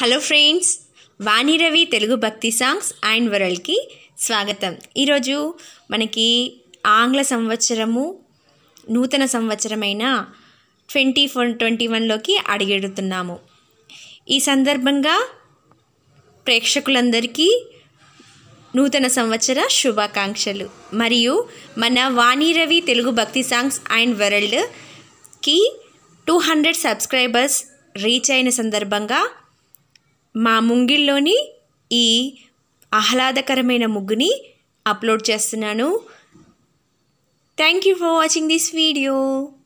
hello friends వాణిరవి Telugu భక్తి songs and వరల్డ్కి స్వాగతం ఈరోజు మనకి ఆంగ్ల సంవత్సరము నూతన సంవత్సరమైన ట్వంటీ ఫోర్ ట్వంటీ వన్లోకి అడిగెడుతున్నాము ఈ సందర్భంగా ప్రేక్షకులందరికీ నూతన సంవత్సర శుభాకాంక్షలు మరియు మన వాణిరవి తెలుగు భక్తి సాంగ్స్ అండ్ వరల్డ్కి టూ హండ్రెడ్ సబ్స్క్రైబర్స్ రీచ్ అయిన సందర్భంగా మా ముంగిల్లోని ఈ ఆహ్లాదకరమైన ముగ్గుని అప్లోడ్ చేస్తున్నాను thank you for watching this video